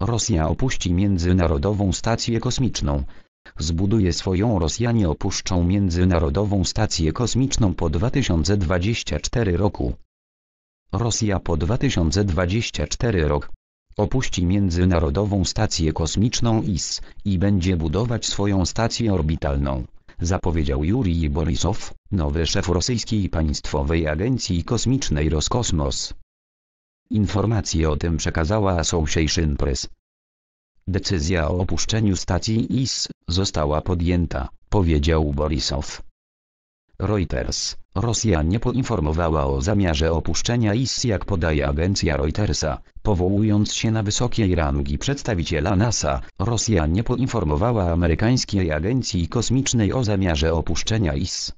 Rosja opuści Międzynarodową Stację Kosmiczną. Zbuduje swoją Rosjanie opuszczą Międzynarodową Stację Kosmiczną po 2024 roku. Rosja po 2024 rok opuści Międzynarodową Stację Kosmiczną IS i będzie budować swoją stację orbitalną, zapowiedział Jurij Borisow, nowy szef rosyjskiej państwowej agencji kosmicznej Roskosmos. Informacje o tym przekazała Association Press. Decyzja o opuszczeniu stacji IS została podjęta, powiedział Borisow. Reuters. Rosja nie poinformowała o zamiarze opuszczenia IS jak podaje agencja Reutersa, powołując się na wysokiej rangi przedstawiciela NASA. Rosja nie poinformowała amerykańskiej agencji kosmicznej o zamiarze opuszczenia IS.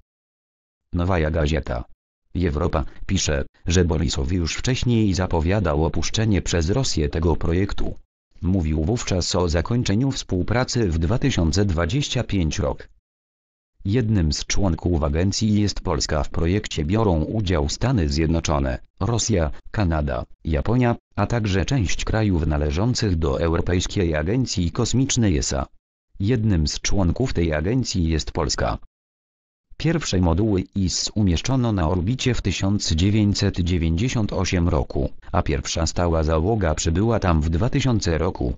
Nowaja Gazeta. Europa pisze, że Borisow już wcześniej zapowiadał opuszczenie przez Rosję tego projektu. Mówił wówczas o zakończeniu współpracy w 2025 rok. Jednym z członków agencji jest Polska. W projekcie biorą udział Stany Zjednoczone, Rosja, Kanada, Japonia, a także część krajów należących do Europejskiej Agencji Kosmicznej ESA. Jednym z członków tej agencji jest Polska, pierwsze moduły IS umieszczono na orbicie w 1998 roku, a pierwsza stała załoga przybyła tam w 2000 roku.